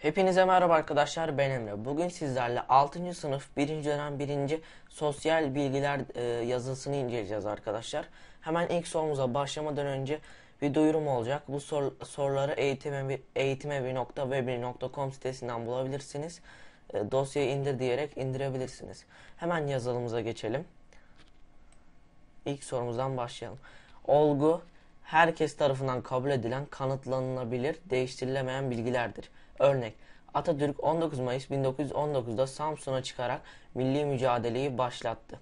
Hepinize merhaba arkadaşlar ben Emre. Bugün sizlerle 6. sınıf 1. dönem 1. sosyal bilgiler e, yazısını inceleyeceğiz arkadaşlar. Hemen ilk sorumuza başlamadan önce bir duyurum olacak. Bu sor, soruları eğitimevi.webi.com sitesinden bulabilirsiniz. E, dosyayı indir diyerek indirebilirsiniz. Hemen yazılımıza geçelim. İlk sorumuzdan başlayalım. Olgu herkes tarafından kabul edilen, kanıtlanılabilir, değiştirilemeyen bilgilerdir. Örnek, Atatürk 19 Mayıs 1919'da Samsun'a çıkarak milli mücadeleyi başlattı.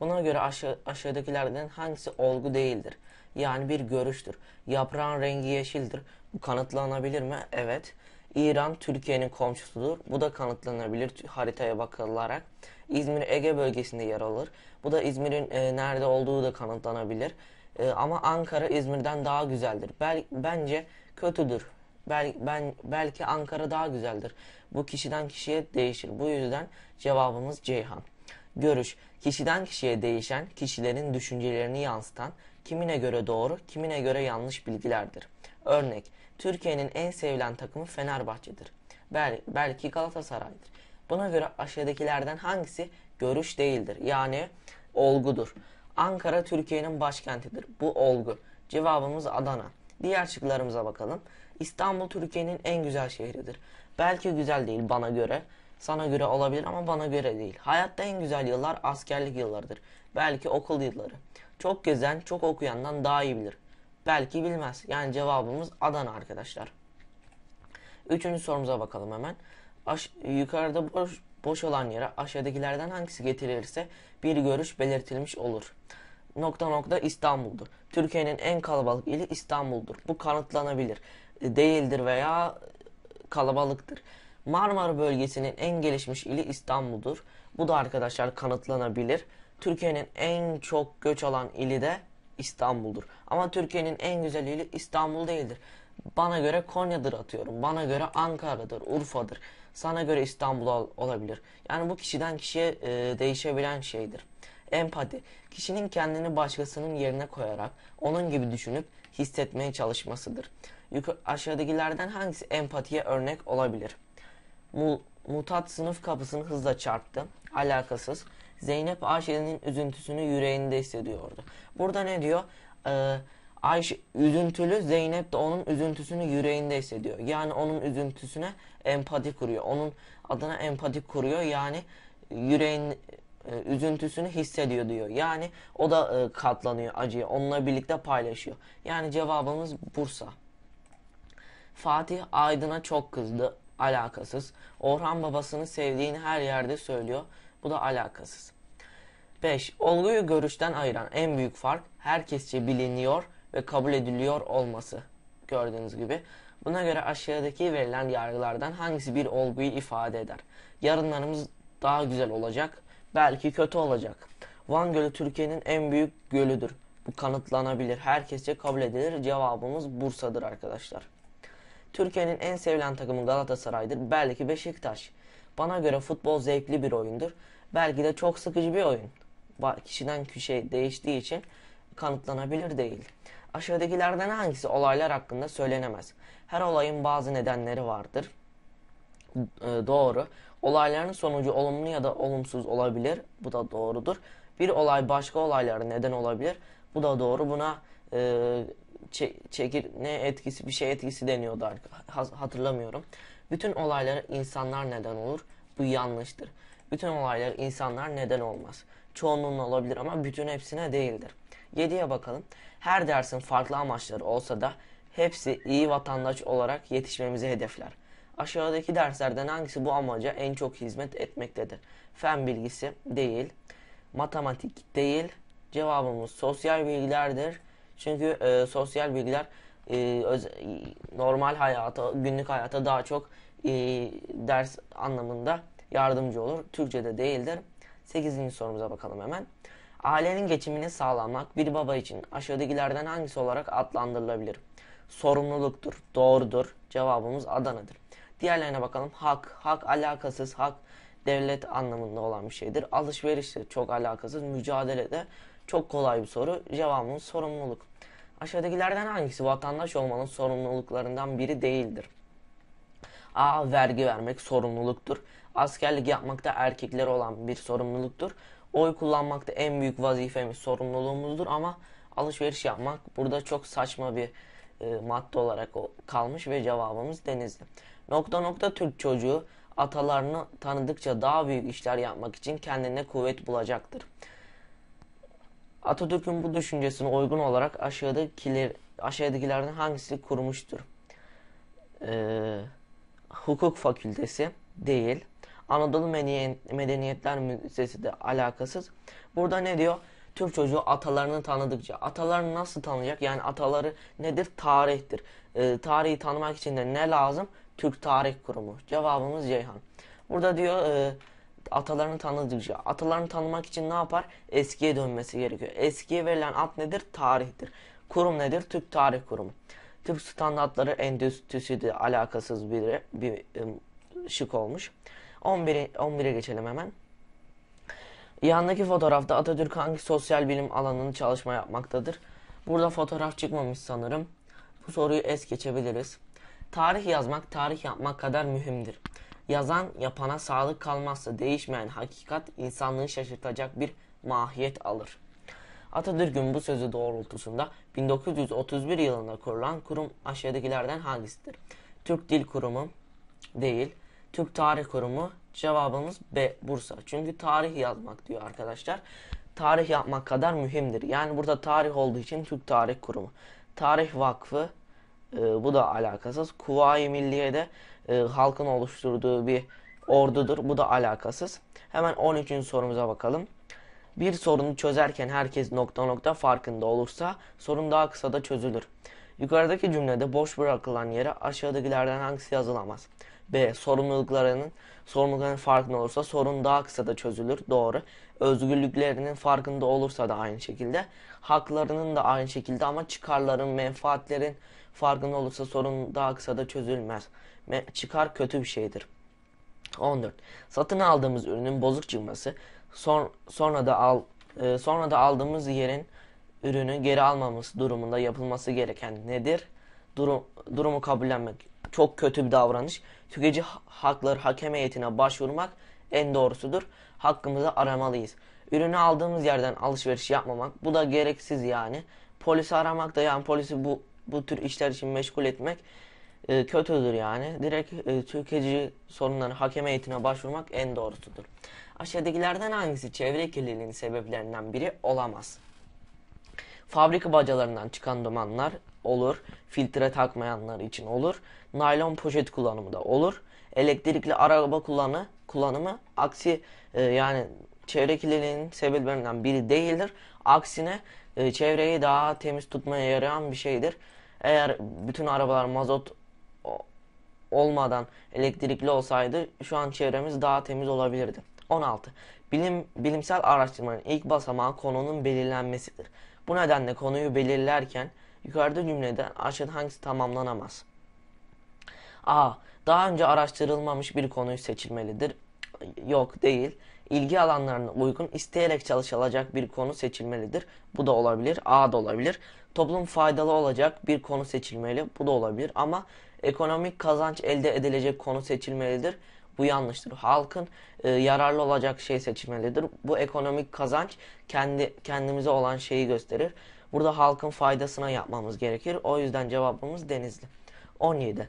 Buna göre aşağı, aşağıdakilerden hangisi olgu değildir? Yani bir görüştür. Yaprağın rengi yeşildir. Bu kanıtlanabilir mi? Evet. İran Türkiye'nin komşusudur. Bu da kanıtlanabilir haritaya bakılarak. İzmir Ege bölgesinde yer alır. Bu da İzmir'in e, nerede olduğu da kanıtlanabilir. E, ama Ankara İzmir'den daha güzeldir. Bel, bence kötüdür. Bel, ben belki Ankara daha güzeldir. Bu kişiden kişiye değişir. Bu yüzden cevabımız Ceyhan. Görüş kişiden kişiye değişen, kişilerin düşüncelerini yansıtan, kimine göre doğru, kimine göre yanlış bilgilerdir. Örnek, Türkiye'nin en sevilen takımı Fenerbahçe'dir. Bel, belki Galatasaray'dır. Buna göre aşağıdakilerden hangisi görüş değildir? Yani olgudur. Ankara Türkiye'nin başkentidir. Bu olgu. Cevabımız Adana. Diğer şıklarımıza bakalım. İstanbul Türkiye'nin en güzel şehridir. Belki güzel değil bana göre. Sana göre olabilir ama bana göre değil. Hayatta en güzel yıllar askerlik yıllarıdır. Belki okul yılları. Çok gezen, çok okuyandan daha iyi bilir. Belki bilmez. Yani cevabımız Adana arkadaşlar. Üçüncü sorumuza bakalım hemen. Aş yukarıda boş boş olan yere aşağıdakilerden hangisi getirilirse bir görüş belirtilmiş olur. Nokta nokta İstanbul'dur. Türkiye'nin en kalabalık ili İstanbul'dur. Bu kanıtlanabilir. Değildir veya kalabalıktır. Marmara bölgesinin en gelişmiş ili İstanbul'dur. Bu da arkadaşlar kanıtlanabilir. Türkiye'nin en çok göç alan ili de İstanbul'dur. Ama Türkiye'nin en güzel ili İstanbul değildir. Bana göre Konya'dır atıyorum. Bana göre Ankara'dır, Urfa'dır. Sana göre İstanbul olabilir. Yani bu kişiden kişiye e, değişebilen şeydir. Empati, kişinin kendini başkasının yerine koyarak onun gibi düşünüp hissetmeye çalışmasıdır. Yuk aşağıdakilerden hangisi empatiye örnek olabilir? Mul Mutat sınıf kapısını hızla çarptı. Alakasız. Zeynep Ayşe'nin üzüntüsünü yüreğinde hissediyordu. Burada ne diyor? Ee, Ayşe üzüntülü Zeynep de onun üzüntüsünü yüreğinde hissediyor. Yani onun üzüntüsüne empati kuruyor. Onun adına empati kuruyor. Yani yüreğin e, üzüntüsünü hissediyor diyor. Yani o da e, katlanıyor acıya. Onunla birlikte paylaşıyor. Yani cevabımız Bursa. Fatih Aydın'a çok kızdı. Alakasız. Orhan babasını sevdiğini her yerde söylüyor. Bu da alakasız. 5. Olguyu görüşten ayıran en büyük fark herkesçe biliniyor ve kabul ediliyor olması gördüğünüz gibi. Buna göre aşağıdaki verilen yargılardan hangisi bir olguyu ifade eder? Yarınlarımız daha güzel olacak, belki kötü olacak. Van Gölü Türkiye'nin en büyük gölüdür. Bu kanıtlanabilir, herkesçe kabul edilir. Cevabımız Bursa'dır arkadaşlar. Türkiye'nin en sevilen takımı Galatasaray'dır, belki Beşiktaş. Bana göre futbol zevkli bir oyundur. Belki de çok sıkıcı bir oyun. Kişiden kişiye değiştiği için kanıtlanabilir değil. Aşağıdakilerden hangisi olaylar hakkında söylenemez? Her olayın bazı nedenleri vardır. E, doğru. Olayların sonucu olumlu ya da olumsuz olabilir. Bu da doğrudur. Bir olay başka olaylara neden olabilir. Bu da doğru. Buna e, çe çekir ne etkisi bir şey etkisi deniyordu hatırlamıyorum. Bütün olaylara insanlar neden olur. Bu yanlıştır. Bütün olaylar insanlar neden olmaz. Çoğunluğun olabilir ama bütün hepsine değildir. 7'ye bakalım. Her dersin farklı amaçları olsa da hepsi iyi vatandaş olarak yetişmemizi hedefler. Aşağıdaki derslerden hangisi bu amaca en çok hizmet etmektedir? Fen bilgisi değil, matematik değil, cevabımız sosyal bilgilerdir. Çünkü e, sosyal bilgiler e, öz, normal hayata, günlük hayata daha çok e, ders anlamında yardımcı olur. Türkçe'de değildir. 8. sorumuza bakalım hemen. Ailenin geçimini sağlamak bir baba için aşağıdakilerden hangisi olarak adlandırılabilir? Sorumluluktur, doğrudur. Cevabımız Adana'dır. Diğerlerine bakalım. Hak, hak alakasız, hak devlet anlamında olan bir şeydir. Alışveriş de çok alakasız, Mücadele de çok kolay bir soru. Cevabımız sorumluluk. Aşağıdakilerden hangisi vatandaş olmanın sorumluluklarından biri değildir? A. Vergi vermek sorumluluktur. Askerlik yapmakta erkekler olan bir sorumluluktur. Oy kullanmakta en büyük vazifemiz, sorumluluğumuzdur ama alışveriş yapmak burada çok saçma bir e, madde olarak kalmış ve cevabımız Denizli. Nokta nokta Türk çocuğu atalarını tanıdıkça daha büyük işler yapmak için kendine kuvvet bulacaktır. Atatürk'ün bu düşüncesine uygun olarak aşağıdakiler, aşağıdakilerden hangisi kurmuştur? Ee, hukuk fakültesi değil. Anadolu Medeniyetler Müzesi de alakasız. Burada ne diyor? Türk çocuğu atalarını tanıdıkça. Atalarını nasıl tanıyacak? Yani ataları nedir? Tarihtir. E, tarihi tanımak için de ne lazım? Türk Tarih Kurumu. Cevabımız Ceyhan. Burada diyor e, atalarını tanıdıkça. Atalarını tanımak için ne yapar? Eskiye dönmesi gerekiyor. Eskiye verilen ad nedir? Tarihtir. Kurum nedir? Türk Tarih Kurumu. Türk standartları endüstrisi de alakasız bir, bir, bir e, şık olmuş. 11'e 11'e geçelim hemen. Yandaki fotoğrafta Atatürk hangi sosyal bilim alanını çalışma yapmaktadır? Burada fotoğraf çıkmamış sanırım. Bu soruyu es geçebiliriz. Tarih yazmak tarih yapmak kadar mühimdir. Yazan yapana sağlık kalmazsa değişmeyen hakikat insanlığı şaşırtacak bir mahiyet alır. Atatürk'ün bu sözü doğrultusunda 1931 yılında kurulan kurum aşağıdakilerden hangisidir? Türk Dil Kurumu değil, Türk Tarih Kurumu cevabımız B Bursa. Çünkü tarih yazmak diyor arkadaşlar. Tarih yapmak kadar mühimdir. Yani burada tarih olduğu için Türk Tarih Kurumu. Tarih Vakfı e, bu da alakasız. Kuvayi Milliye de e, halkın oluşturduğu bir ordudur. Bu da alakasız. Hemen 13. sorumuza bakalım. Bir sorunu çözerken herkes nokta nokta farkında olursa sorun daha kısa da çözülür. Yukarıdaki cümlede boş bırakılan yere aşağıdakilerden hangisi yazılamaz? B. Sorumluluklarının sorumlulukların farkında olursa sorun daha kısa da çözülür. Doğru. Özgürlüklerinin farkında olursa da aynı şekilde. Haklarının da aynı şekilde ama çıkarların, menfaatlerin farkında olursa sorun daha kısa da çözülmez. Me çıkar kötü bir şeydir. 14. Satın aldığımız ürünün bozuk çıkması son, sonra da al e, sonra da aldığımız yerin ürünü geri almamız durumunda yapılması gereken nedir? Durum, durumu kabullenmek çok kötü bir davranış. Tüketici hakları hakem heyetine başvurmak en doğrusudur. Hakkımızı aramalıyız. Ürünü aldığımız yerden alışveriş yapmamak bu da gereksiz yani. Polisi aramak da yani polisi bu bu tür işler için meşgul etmek e, kötüdür yani. Direkt e, tüketici sorunları hakem heyetine başvurmak en doğrusudur. Aşağıdakilerden hangisi çevre kirliliğinin sebeplerinden biri olamaz? Fabrika bacalarından çıkan dumanlar olur. Filtre takmayanlar için olur. Naylon poşet kullanımı da olur. Elektrikli araba kullanı, kullanımı aksi e, yani çevre kirliliğinin sebeplerinden biri değildir. Aksine e, çevreyi daha temiz tutmaya yarayan bir şeydir. Eğer bütün arabalar mazot olmadan elektrikli olsaydı şu an çevremiz daha temiz olabilirdi. 16. Bilim, bilimsel araştırmanın ilk basamağı konunun belirlenmesidir. Bu nedenle konuyu belirlerken yukarıda cümleden aşın hangisi tamamlanamaz? A. Daha önce araştırılmamış bir konuyu seçilmelidir. Yok değil. İlgi alanlarına uygun isteyerek çalışılacak bir konu seçilmelidir. Bu da olabilir. A da olabilir. Toplum faydalı olacak bir konu seçilmeli. Bu da olabilir. Ama ekonomik kazanç elde edilecek konu seçilmelidir. Bu yanlıştır. Halkın e, yararlı olacak şey seçilmelidir. Bu ekonomik kazanç kendi kendimize olan şeyi gösterir. Burada halkın faydasına yapmamız gerekir. O yüzden cevabımız Denizli. 17.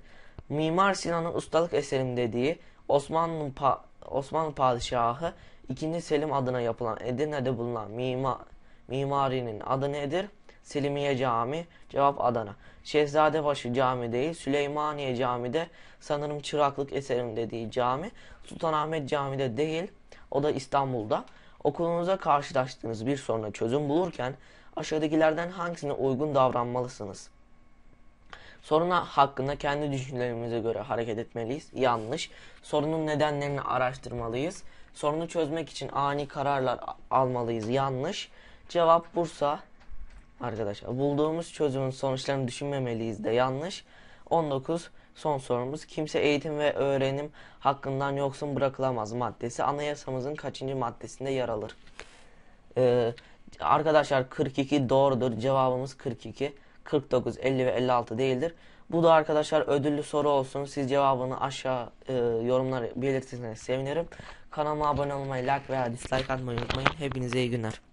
Mimar Sinan'ın ustalık eserim dediği Osmanlı, pa Osmanlı Padişahı 2. Selim adına yapılan Edirne'de bulunan mima mimarinin adı nedir? Selimiye Cami, cevap Adana. Şehzadebaşı Cami değil, Süleymaniye Cami'de sanırım çıraklık eserim dediği cami. Sultanahmet Cami'de değil, o da İstanbul'da. Okulunuza karşılaştığınız bir soruna çözüm bulurken aşağıdakilerden hangisine uygun davranmalısınız? Soruna hakkında kendi düşüncelerimize göre hareket etmeliyiz. Yanlış. Sorunun nedenlerini araştırmalıyız. Sorunu çözmek için ani kararlar almalıyız. Yanlış. Cevap Bursa arkadaşlar. Bulduğumuz çözümün sonuçlarını düşünmemeliyiz de yanlış. 19 son sorumuz. Kimse eğitim ve öğrenim hakkından yoksun bırakılamaz maddesi anayasamızın kaçıncı maddesinde yer alır? Ee, arkadaşlar 42 doğrudur. Cevabımız 42. 49, 50 ve 56 değildir. Bu da arkadaşlar ödüllü soru olsun. Siz cevabını aşağı e, yorumlara belirtirseniz sevinirim. Kanalıma abone olmayı, like veya dislike atmayı unutmayın. Hepinize iyi günler.